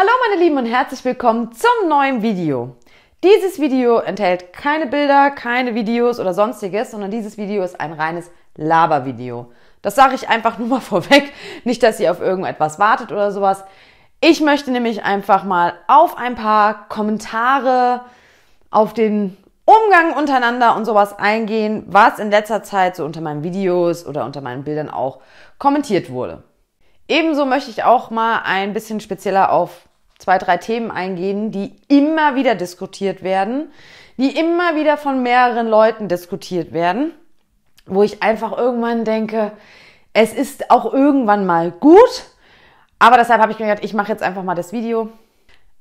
Hallo meine Lieben und herzlich willkommen zum neuen Video. Dieses Video enthält keine Bilder, keine Videos oder sonstiges, sondern dieses Video ist ein reines Labervideo. Das sage ich einfach nur mal vorweg, nicht dass ihr auf irgendetwas wartet oder sowas. Ich möchte nämlich einfach mal auf ein paar Kommentare auf den Umgang untereinander und sowas eingehen, was in letzter Zeit so unter meinen Videos oder unter meinen Bildern auch kommentiert wurde. Ebenso möchte ich auch mal ein bisschen spezieller auf zwei, drei Themen eingehen, die immer wieder diskutiert werden, die immer wieder von mehreren Leuten diskutiert werden, wo ich einfach irgendwann denke, es ist auch irgendwann mal gut. Aber deshalb habe ich mir gedacht, ich mache jetzt einfach mal das Video.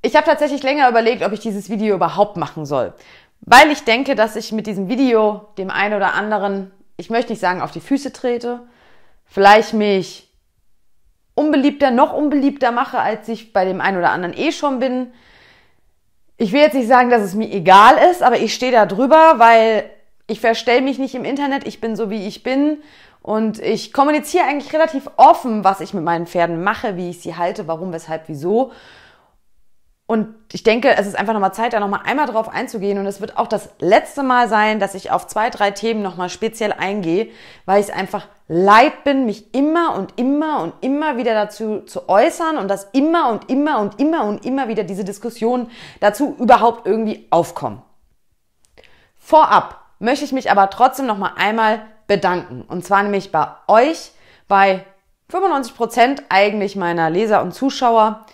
Ich habe tatsächlich länger überlegt, ob ich dieses Video überhaupt machen soll, weil ich denke, dass ich mit diesem Video dem einen oder anderen, ich möchte nicht sagen, auf die Füße trete, vielleicht mich unbeliebter, noch unbeliebter mache, als ich bei dem einen oder anderen eh schon bin. Ich will jetzt nicht sagen, dass es mir egal ist, aber ich stehe da drüber, weil ich verstell mich nicht im Internet, ich bin so wie ich bin und ich kommuniziere eigentlich relativ offen, was ich mit meinen Pferden mache, wie ich sie halte, warum, weshalb, wieso. Und ich denke, es ist einfach nochmal Zeit, da nochmal einmal drauf einzugehen. Und es wird auch das letzte Mal sein, dass ich auf zwei, drei Themen nochmal speziell eingehe, weil ich es einfach leid bin, mich immer und immer und immer wieder dazu zu äußern und dass immer und immer und immer und immer wieder diese Diskussionen dazu überhaupt irgendwie aufkommen. Vorab möchte ich mich aber trotzdem nochmal einmal bedanken. Und zwar nämlich bei euch, bei 95 Prozent eigentlich meiner Leser und Zuschauer,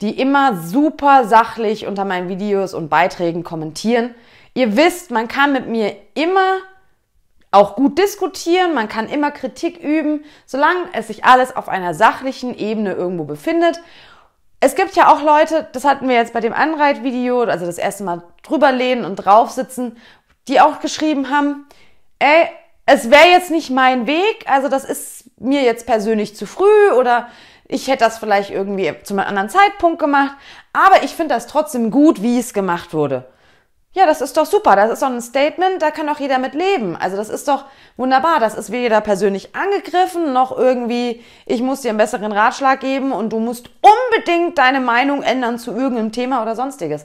die immer super sachlich unter meinen Videos und Beiträgen kommentieren. Ihr wisst, man kann mit mir immer auch gut diskutieren, man kann immer Kritik üben, solange es sich alles auf einer sachlichen Ebene irgendwo befindet. Es gibt ja auch Leute, das hatten wir jetzt bei dem Anreitvideo, also das erste Mal drüber lehnen und draufsitzen, die auch geschrieben haben, ey, es wäre jetzt nicht mein Weg, also das ist mir jetzt persönlich zu früh oder ich hätte das vielleicht irgendwie zu einem anderen Zeitpunkt gemacht, aber ich finde das trotzdem gut, wie es gemacht wurde. Ja, das ist doch super. Das ist doch ein Statement, da kann doch jeder mit leben. Also das ist doch wunderbar. Das ist weder persönlich angegriffen, noch irgendwie, ich muss dir einen besseren Ratschlag geben und du musst unbedingt deine Meinung ändern zu irgendeinem Thema oder sonstiges.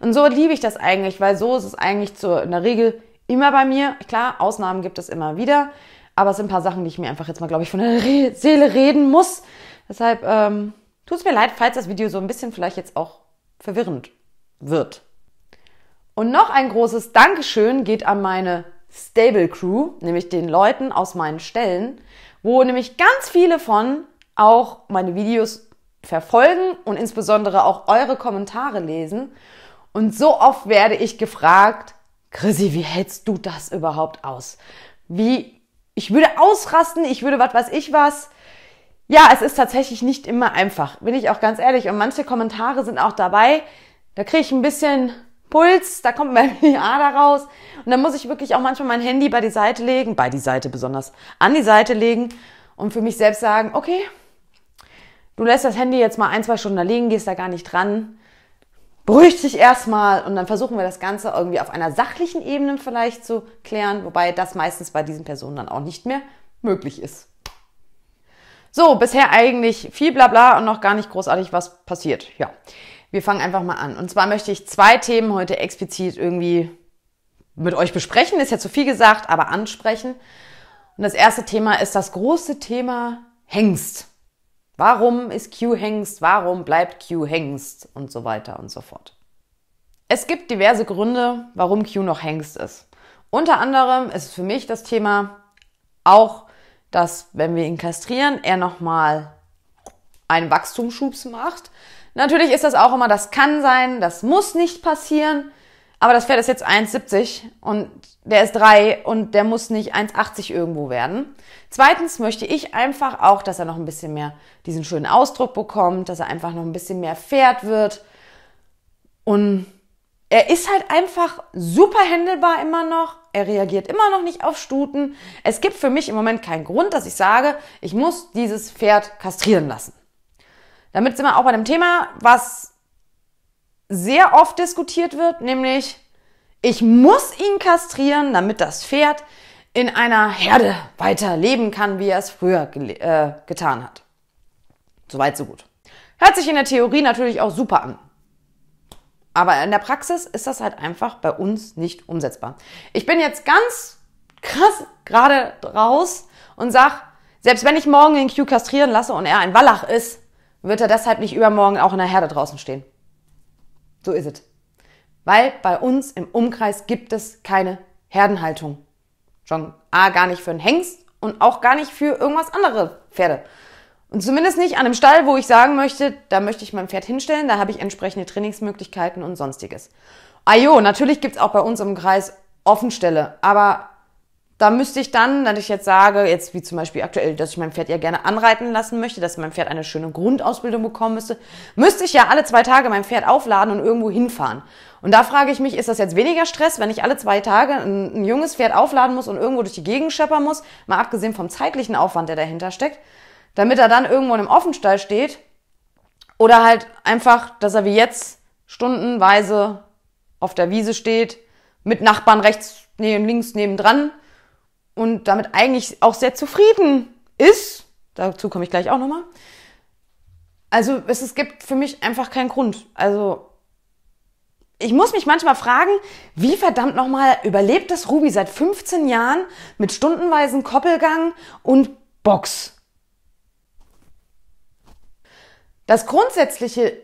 Und so liebe ich das eigentlich, weil so ist es eigentlich zu, in der Regel immer bei mir. Klar, Ausnahmen gibt es immer wieder. Aber es sind ein paar Sachen, die ich mir einfach jetzt mal, glaube ich, von der Re Seele reden muss, Deshalb ähm, tut es mir leid, falls das Video so ein bisschen vielleicht jetzt auch verwirrend wird. Und noch ein großes Dankeschön geht an meine Stable Crew, nämlich den Leuten aus meinen Stellen, wo nämlich ganz viele von auch meine Videos verfolgen und insbesondere auch eure Kommentare lesen. Und so oft werde ich gefragt, Chrissy, wie hältst du das überhaupt aus? Wie, ich würde ausrasten, ich würde was weiß ich was. Ja, es ist tatsächlich nicht immer einfach, bin ich auch ganz ehrlich. Und manche Kommentare sind auch dabei, da kriege ich ein bisschen Puls, da kommt mir die Ader raus. Und dann muss ich wirklich auch manchmal mein Handy bei die Seite legen, bei die Seite besonders, an die Seite legen und für mich selbst sagen, okay, du lässt das Handy jetzt mal ein, zwei Stunden da liegen, gehst da gar nicht dran, beruhig dich erstmal und dann versuchen wir das Ganze irgendwie auf einer sachlichen Ebene vielleicht zu klären, wobei das meistens bei diesen Personen dann auch nicht mehr möglich ist. So, bisher eigentlich viel Blabla und noch gar nicht großartig was passiert. Ja, wir fangen einfach mal an. Und zwar möchte ich zwei Themen heute explizit irgendwie mit euch besprechen. Ist ja zu viel gesagt, aber ansprechen. Und das erste Thema ist das große Thema Hengst. Warum ist Q Hengst? Warum bleibt Q Hengst? Und so weiter und so fort. Es gibt diverse Gründe, warum Q noch Hengst ist. Unter anderem ist für mich das Thema auch dass wenn wir ihn kastrieren, er nochmal einen Wachstumsschubs macht. Natürlich ist das auch immer, das kann sein, das muss nicht passieren. Aber das Pferd ist jetzt 1,70 und der ist 3 und der muss nicht 1,80 irgendwo werden. Zweitens möchte ich einfach auch, dass er noch ein bisschen mehr diesen schönen Ausdruck bekommt, dass er einfach noch ein bisschen mehr Pferd wird. Und er ist halt einfach super handelbar immer noch. Er reagiert immer noch nicht auf Stuten. Es gibt für mich im Moment keinen Grund, dass ich sage, ich muss dieses Pferd kastrieren lassen. Damit sind wir auch bei einem Thema, was sehr oft diskutiert wird, nämlich ich muss ihn kastrieren, damit das Pferd in einer Herde weiter leben kann, wie er es früher äh, getan hat. Soweit, so gut. Hört sich in der Theorie natürlich auch super an. Aber in der Praxis ist das halt einfach bei uns nicht umsetzbar. Ich bin jetzt ganz krass gerade raus und sag, selbst wenn ich morgen den Q kastrieren lasse und er ein Wallach ist, wird er deshalb nicht übermorgen auch in der Herde draußen stehen. So ist es. Weil bei uns im Umkreis gibt es keine Herdenhaltung. Schon A, gar nicht für einen Hengst und auch gar nicht für irgendwas andere Pferde. Und zumindest nicht an einem Stall, wo ich sagen möchte, da möchte ich mein Pferd hinstellen, da habe ich entsprechende Trainingsmöglichkeiten und sonstiges. Ah natürlich gibt es auch bei uns im Kreis Offenstelle, aber da müsste ich dann, wenn ich jetzt sage, jetzt wie zum Beispiel aktuell, dass ich mein Pferd ja gerne anreiten lassen möchte, dass mein Pferd eine schöne Grundausbildung bekommen müsste, müsste ich ja alle zwei Tage mein Pferd aufladen und irgendwo hinfahren. Und da frage ich mich, ist das jetzt weniger Stress, wenn ich alle zwei Tage ein, ein junges Pferd aufladen muss und irgendwo durch die Gegend scheppern muss, mal abgesehen vom zeitlichen Aufwand, der dahinter steckt? damit er dann irgendwo in einem Offenstall steht oder halt einfach, dass er wie jetzt stundenweise auf der Wiese steht, mit Nachbarn rechts neben, links nebendran und damit eigentlich auch sehr zufrieden ist. Dazu komme ich gleich auch nochmal. Also es, es gibt für mich einfach keinen Grund. Also ich muss mich manchmal fragen, wie verdammt nochmal überlebt das Ruby seit 15 Jahren mit stundenweisen Koppelgang und Box? Das Grundsätzliche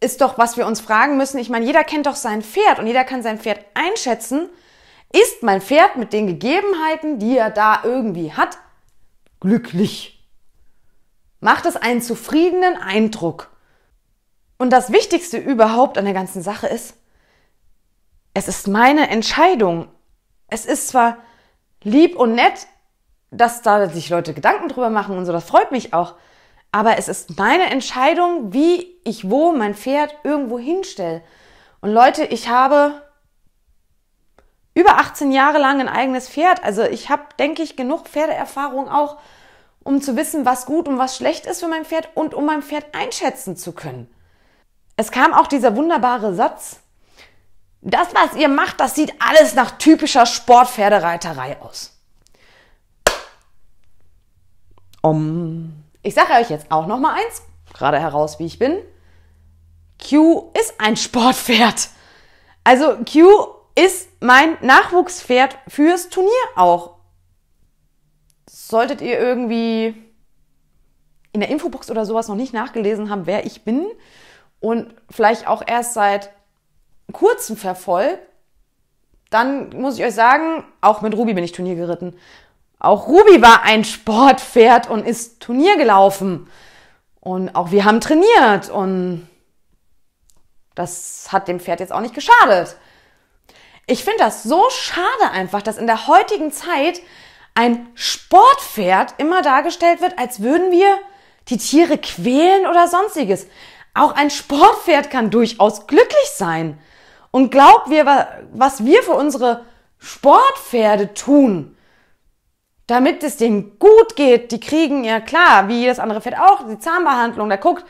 ist doch, was wir uns fragen müssen. Ich meine, jeder kennt doch sein Pferd und jeder kann sein Pferd einschätzen. Ist mein Pferd mit den Gegebenheiten, die er da irgendwie hat, glücklich? Macht es einen zufriedenen Eindruck? Und das Wichtigste überhaupt an der ganzen Sache ist, es ist meine Entscheidung. Es ist zwar lieb und nett, dass da sich Leute Gedanken drüber machen und so, das freut mich auch. Aber es ist meine Entscheidung, wie ich wo mein Pferd irgendwo hinstelle. Und Leute, ich habe über 18 Jahre lang ein eigenes Pferd. Also ich habe, denke ich, genug Pferdeerfahrung auch, um zu wissen, was gut und was schlecht ist für mein Pferd und um mein Pferd einschätzen zu können. Es kam auch dieser wunderbare Satz, das, was ihr macht, das sieht alles nach typischer Sportpferdereiterei aus. Um. Ich sage euch jetzt auch noch mal eins, gerade heraus, wie ich bin. Q ist ein Sportpferd. Also Q ist mein Nachwuchspferd fürs Turnier auch. Solltet ihr irgendwie in der Infobox oder sowas noch nicht nachgelesen haben, wer ich bin und vielleicht auch erst seit kurzem verfolgt, dann muss ich euch sagen, auch mit Ruby bin ich Turnier geritten. Auch Ruby war ein Sportpferd und ist Turnier gelaufen. Und auch wir haben trainiert und das hat dem Pferd jetzt auch nicht geschadet. Ich finde das so schade einfach, dass in der heutigen Zeit ein Sportpferd immer dargestellt wird, als würden wir die Tiere quälen oder sonstiges. Auch ein Sportpferd kann durchaus glücklich sein. Und glaubt wir, was wir für unsere Sportpferde tun, damit es denen gut geht. Die kriegen ja klar, wie jedes andere Pferd auch, die Zahnbehandlung. Da guckt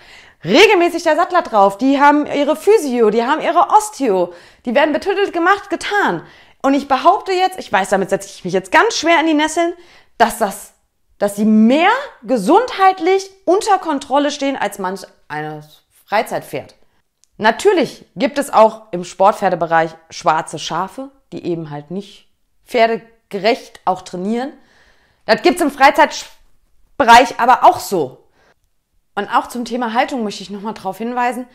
regelmäßig der Sattler drauf. Die haben ihre Physio, die haben ihre Osteo. Die werden betüttelt gemacht, getan. Und ich behaupte jetzt, ich weiß, damit setze ich mich jetzt ganz schwer in die Nesseln, dass das, dass sie mehr gesundheitlich unter Kontrolle stehen als manch eines Freizeitpferd. Natürlich gibt es auch im Sportpferdebereich schwarze Schafe, die eben halt nicht pferdegerecht auch trainieren. Das gibt es im Freizeitbereich aber auch so. Und auch zum Thema Haltung möchte ich nochmal darauf hinweisen,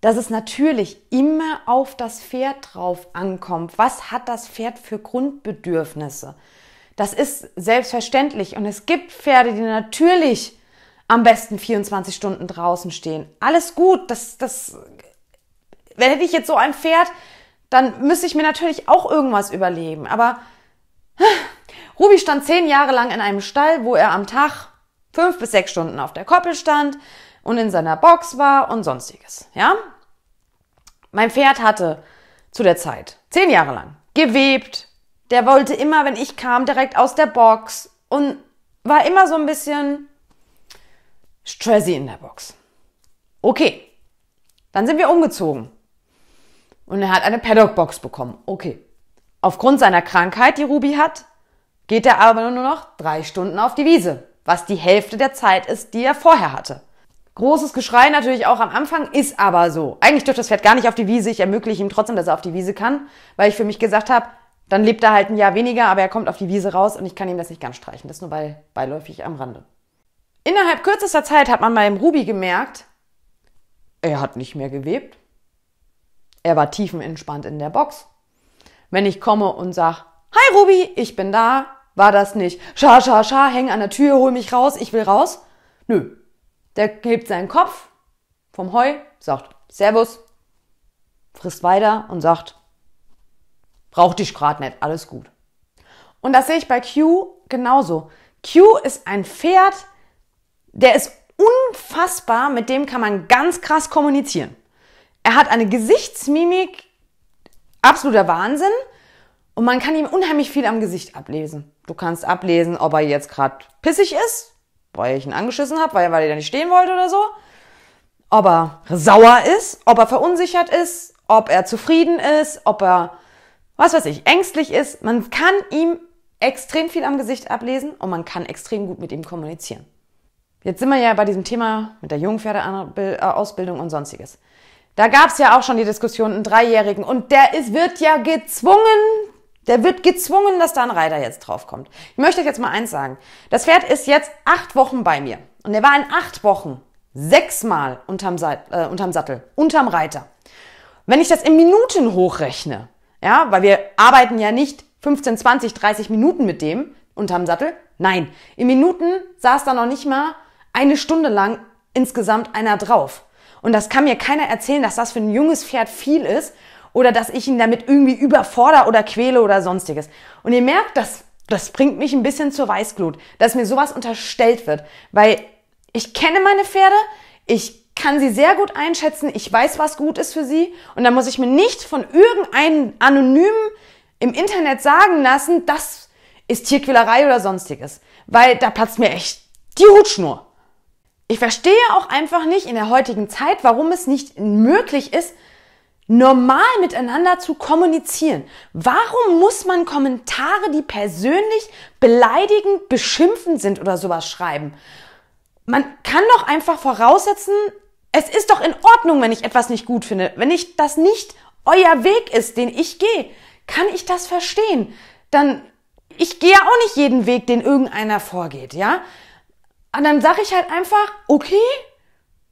dass es natürlich immer auf das Pferd drauf ankommt. Was hat das Pferd für Grundbedürfnisse? Das ist selbstverständlich. Und es gibt Pferde, die natürlich am besten 24 Stunden draußen stehen. Alles gut. Das, das, wenn hätte ich jetzt so ein Pferd, dann müsste ich mir natürlich auch irgendwas überleben. Aber Ruby stand zehn Jahre lang in einem Stall, wo er am Tag fünf bis sechs Stunden auf der Koppel stand und in seiner Box war und sonstiges, ja? Mein Pferd hatte zu der Zeit zehn Jahre lang gewebt. Der wollte immer, wenn ich kam, direkt aus der Box und war immer so ein bisschen stressy in der Box. Okay. Dann sind wir umgezogen. Und er hat eine Paddock-Box bekommen. Okay. Aufgrund seiner Krankheit, die Ruby hat, geht er aber nur noch drei Stunden auf die Wiese, was die Hälfte der Zeit ist, die er vorher hatte. Großes Geschrei natürlich auch am Anfang, ist aber so. Eigentlich dürfte das Pferd gar nicht auf die Wiese, ich ermögliche ihm trotzdem, dass er auf die Wiese kann, weil ich für mich gesagt habe, dann lebt er halt ein Jahr weniger, aber er kommt auf die Wiese raus und ich kann ihm das nicht ganz streichen. Das nur bei, beiläufig am Rande. Innerhalb kürzester Zeit hat man beim Ruby gemerkt, er hat nicht mehr gewebt. Er war tiefenentspannt in der Box. Wenn ich komme und sage, Hi Ruby, ich bin da. War das nicht. Scha, scha, scha, häng an der Tür, hol mich raus, ich will raus. Nö. Der hebt seinen Kopf vom Heu, sagt Servus, frisst weiter und sagt, brauch dich grad nicht, alles gut. Und das sehe ich bei Q genauso. Q ist ein Pferd, der ist unfassbar, mit dem kann man ganz krass kommunizieren. Er hat eine Gesichtsmimik, absoluter Wahnsinn. Und man kann ihm unheimlich viel am Gesicht ablesen. Du kannst ablesen, ob er jetzt gerade pissig ist, weil ich ihn angeschissen habe, weil, weil er da nicht stehen wollte oder so. Ob er sauer ist, ob er verunsichert ist, ob er zufrieden ist, ob er, was weiß ich, ängstlich ist. Man kann ihm extrem viel am Gesicht ablesen und man kann extrem gut mit ihm kommunizieren. Jetzt sind wir ja bei diesem Thema mit der Jungpferdeausbildung und sonstiges. Da gab's ja auch schon die Diskussion, einen Dreijährigen. Und der ist, wird ja gezwungen, der wird gezwungen, dass da ein Reiter jetzt draufkommt. Ich möchte euch jetzt mal eins sagen. Das Pferd ist jetzt acht Wochen bei mir. Und er war in acht Wochen sechsmal unterm, äh, unterm Sattel, unterm Reiter. Wenn ich das in Minuten hochrechne, ja, weil wir arbeiten ja nicht 15, 20, 30 Minuten mit dem unterm Sattel. Nein, in Minuten saß da noch nicht mal eine Stunde lang insgesamt einer drauf. Und das kann mir keiner erzählen, dass das für ein junges Pferd viel ist oder dass ich ihn damit irgendwie überfordere oder quäle oder sonstiges. Und ihr merkt, das, das bringt mich ein bisschen zur Weißglut, dass mir sowas unterstellt wird, weil ich kenne meine Pferde, ich kann sie sehr gut einschätzen, ich weiß, was gut ist für sie und dann muss ich mir nicht von irgendeinem anonymen im Internet sagen lassen, das ist Tierquälerei oder sonstiges, weil da platzt mir echt die Hutschnur. Ich verstehe auch einfach nicht in der heutigen Zeit, warum es nicht möglich ist, normal miteinander zu kommunizieren. Warum muss man Kommentare, die persönlich beleidigend, beschimpfend sind oder sowas schreiben? Man kann doch einfach voraussetzen, es ist doch in Ordnung, wenn ich etwas nicht gut finde. Wenn ich das nicht euer Weg ist, den ich gehe, kann ich das verstehen. Dann, ich gehe ja auch nicht jeden Weg, den irgendeiner vorgeht, ja? Und dann sage ich halt einfach, okay,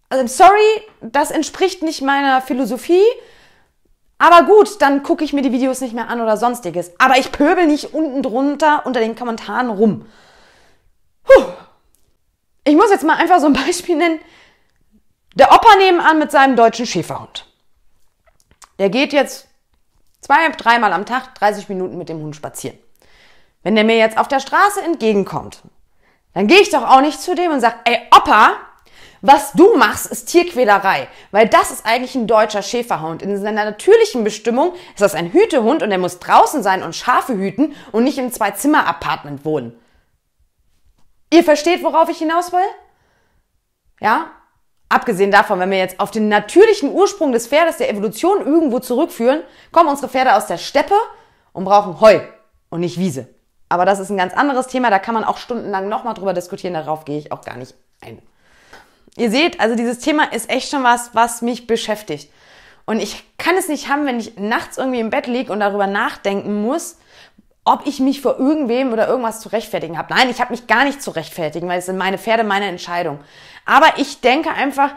also sorry, das entspricht nicht meiner Philosophie aber gut, dann gucke ich mir die Videos nicht mehr an oder sonstiges. Aber ich pöbel nicht unten drunter unter den Kommentaren rum. Puh. Ich muss jetzt mal einfach so ein Beispiel nennen. Der Opa nebenan mit seinem deutschen Schäferhund. Der geht jetzt zwei, dreimal am Tag 30 Minuten mit dem Hund spazieren. Wenn der mir jetzt auf der Straße entgegenkommt, dann gehe ich doch auch nicht zu dem und sage, ey Opa, was du machst, ist Tierquälerei, weil das ist eigentlich ein deutscher Schäferhund. In seiner natürlichen Bestimmung ist das ein Hütehund und er muss draußen sein und Schafe hüten und nicht im Zwei-Zimmer-Apartment wohnen. Ihr versteht, worauf ich hinaus will? Ja? Abgesehen davon, wenn wir jetzt auf den natürlichen Ursprung des Pferdes der Evolution irgendwo zurückführen, kommen unsere Pferde aus der Steppe und brauchen Heu und nicht Wiese. Aber das ist ein ganz anderes Thema, da kann man auch stundenlang nochmal drüber diskutieren, darauf gehe ich auch gar nicht ein. Ihr seht, also dieses Thema ist echt schon was, was mich beschäftigt. Und ich kann es nicht haben, wenn ich nachts irgendwie im Bett liege und darüber nachdenken muss, ob ich mich vor irgendwem oder irgendwas zu rechtfertigen habe. Nein, ich habe mich gar nicht zu rechtfertigen, weil es sind meine Pferde, meine Entscheidung. Aber ich denke einfach,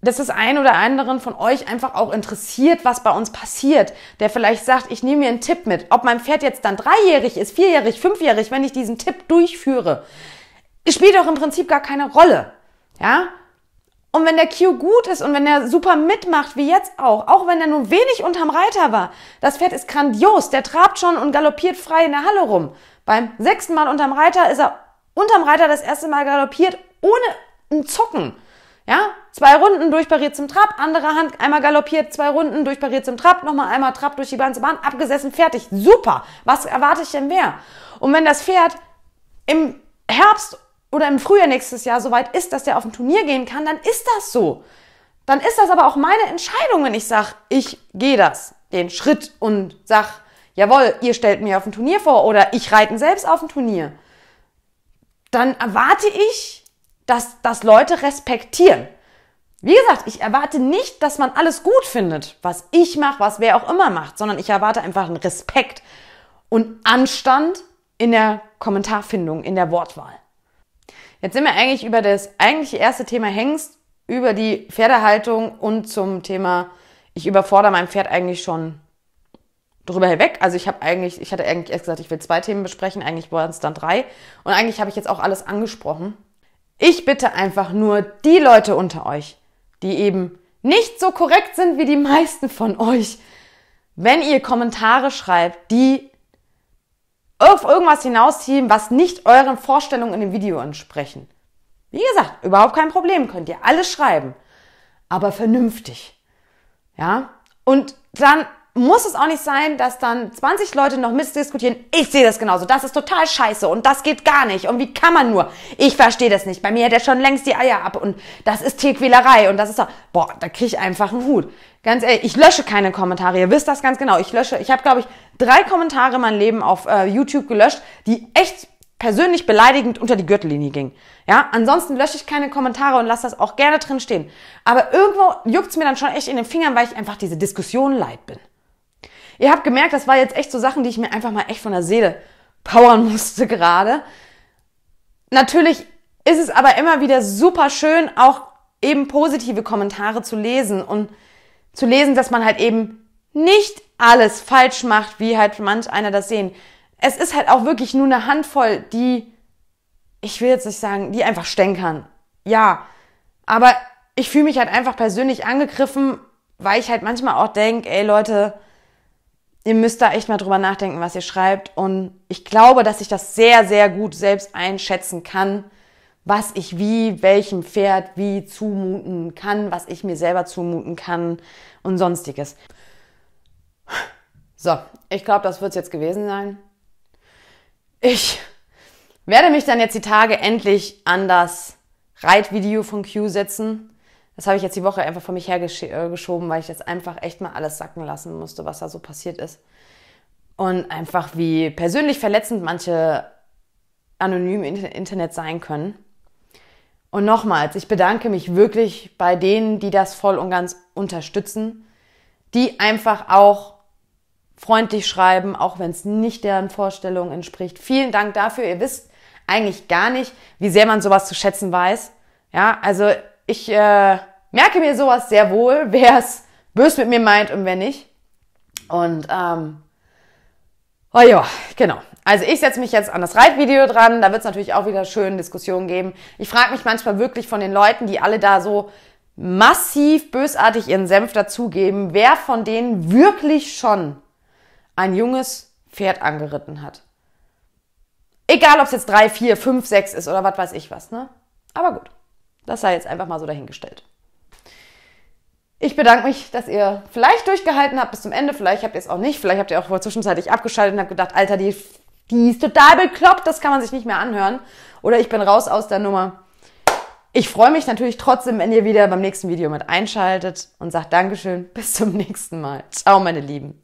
dass das ein oder anderen von euch einfach auch interessiert, was bei uns passiert, der vielleicht sagt, ich nehme mir einen Tipp mit, ob mein Pferd jetzt dann dreijährig ist, vierjährig, fünfjährig, wenn ich diesen Tipp durchführe, spielt doch im Prinzip gar keine Rolle. Ja, und wenn der Q gut ist und wenn er super mitmacht, wie jetzt auch, auch wenn er nur wenig unterm Reiter war, das Pferd ist grandios, der trabt schon und galoppiert frei in der Halle rum. Beim sechsten Mal unterm Reiter ist er unterm Reiter das erste Mal galoppiert, ohne ein Zucken. Ja, zwei Runden durchpariert zum Trab, andere Hand einmal galoppiert, zwei Runden durchpariert zum Trab, nochmal einmal Trab durch die ganze Bahn, abgesessen, fertig. Super. Was erwarte ich denn mehr? Und wenn das Pferd im Herbst oder im Frühjahr nächstes Jahr soweit ist, dass der auf ein Turnier gehen kann, dann ist das so. Dann ist das aber auch meine Entscheidung, wenn ich sage, ich gehe das, den Schritt und sag, jawohl, ihr stellt mir auf ein Turnier vor oder ich reiten selbst auf ein Turnier. Dann erwarte ich, dass das Leute respektieren. Wie gesagt, ich erwarte nicht, dass man alles gut findet, was ich mache, was wer auch immer macht, sondern ich erwarte einfach einen Respekt und Anstand in der Kommentarfindung, in der Wortwahl. Jetzt sind wir eigentlich über das eigentliche erste Thema Hengst, über die Pferdehaltung und zum Thema, ich überfordere mein Pferd eigentlich schon drüber hinweg. Also ich habe eigentlich, ich hatte eigentlich erst gesagt, ich will zwei Themen besprechen, eigentlich waren es dann drei. Und eigentlich habe ich jetzt auch alles angesprochen. Ich bitte einfach nur die Leute unter euch, die eben nicht so korrekt sind wie die meisten von euch, wenn ihr Kommentare schreibt, die auf irgendwas hinausziehen, was nicht euren Vorstellungen in dem Video entsprechen. Wie gesagt, überhaupt kein Problem, könnt ihr alles schreiben, aber vernünftig. Ja? Und dann muss es auch nicht sein, dass dann 20 Leute noch mitdiskutieren, ich sehe das genauso, das ist total scheiße und das geht gar nicht und wie kann man nur? Ich verstehe das nicht. Bei mir hätte er schon längst die Eier ab und das ist Tierquälerei und das ist doch, boah, da kriege ich einfach einen Hut. Ganz ehrlich, ich lösche keine Kommentare, ihr wisst das ganz genau. Ich lösche, ich habe, glaube ich, drei Kommentare mein Leben auf äh, YouTube gelöscht, die echt persönlich beleidigend unter die Gürtellinie ging. Ja, ansonsten lösche ich keine Kommentare und lasse das auch gerne drin stehen. Aber irgendwo juckt's mir dann schon echt in den Fingern, weil ich einfach diese Diskussion leid bin. Ihr habt gemerkt, das war jetzt echt so Sachen, die ich mir einfach mal echt von der Seele powern musste gerade. Natürlich ist es aber immer wieder super schön, auch eben positive Kommentare zu lesen und zu lesen, dass man halt eben nicht alles falsch macht, wie halt manch einer das sehen. Es ist halt auch wirklich nur eine Handvoll, die, ich will jetzt nicht sagen, die einfach stänkern. Ja, aber ich fühle mich halt einfach persönlich angegriffen, weil ich halt manchmal auch denke, ey Leute, ihr müsst da echt mal drüber nachdenken, was ihr schreibt. Und ich glaube, dass ich das sehr, sehr gut selbst einschätzen kann, was ich wie, welchem Pferd wie zumuten kann, was ich mir selber zumuten kann und sonstiges. So, ich glaube, das wird's jetzt gewesen sein. Ich werde mich dann jetzt die Tage endlich an das Reitvideo von Q setzen das habe ich jetzt die Woche einfach vor mich hergeschoben, äh, weil ich jetzt einfach echt mal alles sacken lassen musste, was da so passiert ist. Und einfach wie persönlich verletzend manche anonymen Internet sein können. Und nochmals, ich bedanke mich wirklich bei denen, die das voll und ganz unterstützen, die einfach auch freundlich schreiben, auch wenn es nicht deren Vorstellung entspricht. Vielen Dank dafür. Ihr wisst eigentlich gar nicht, wie sehr man sowas zu schätzen weiß. Ja, also ich äh, merke mir sowas sehr wohl, wer es bös mit mir meint und wer nicht. Und ähm, oh ja, genau. Also ich setze mich jetzt an das Reitvideo dran. Da wird es natürlich auch wieder schöne Diskussionen geben. Ich frage mich manchmal wirklich von den Leuten, die alle da so massiv bösartig ihren Senf dazugeben, wer von denen wirklich schon ein junges Pferd angeritten hat. Egal, ob es jetzt drei, vier, fünf, sechs ist oder was weiß ich was, ne? Aber gut. Das sei jetzt einfach mal so dahingestellt. Ich bedanke mich, dass ihr vielleicht durchgehalten habt bis zum Ende. Vielleicht habt ihr es auch nicht. Vielleicht habt ihr auch vor zwischenzeitlich abgeschaltet und habt gedacht, Alter, die, die ist total bekloppt. Das kann man sich nicht mehr anhören. Oder ich bin raus aus der Nummer. Ich freue mich natürlich trotzdem, wenn ihr wieder beim nächsten Video mit einschaltet und sagt Dankeschön. Bis zum nächsten Mal. Ciao, meine Lieben.